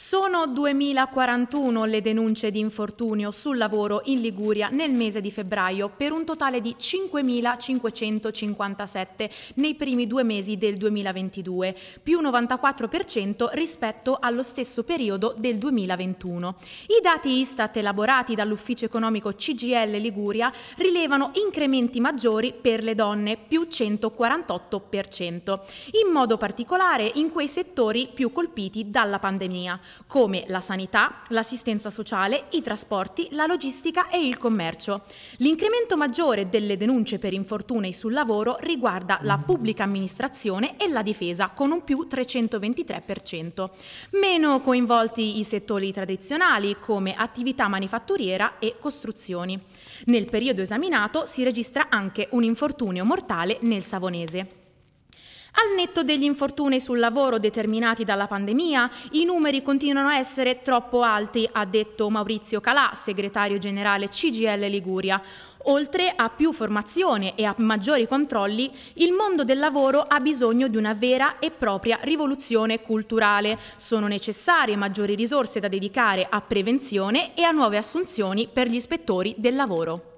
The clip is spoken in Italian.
Sono 2041 le denunce di infortunio sul lavoro in Liguria nel mese di febbraio per un totale di 5.557 nei primi due mesi del 2022, più 94% rispetto allo stesso periodo del 2021. I dati Istat elaborati dall'ufficio economico CGL Liguria rilevano incrementi maggiori per le donne, più 148%, in modo particolare in quei settori più colpiti dalla pandemia come la sanità, l'assistenza sociale, i trasporti, la logistica e il commercio. L'incremento maggiore delle denunce per infortuni sul lavoro riguarda la pubblica amministrazione e la difesa con un più 323%. Meno coinvolti i settori tradizionali come attività manifatturiera e costruzioni. Nel periodo esaminato si registra anche un infortunio mortale nel Savonese. Al netto degli infortuni sul lavoro determinati dalla pandemia, i numeri continuano a essere troppo alti, ha detto Maurizio Calà, segretario generale CGL Liguria. Oltre a più formazione e a maggiori controlli, il mondo del lavoro ha bisogno di una vera e propria rivoluzione culturale. Sono necessarie maggiori risorse da dedicare a prevenzione e a nuove assunzioni per gli ispettori del lavoro.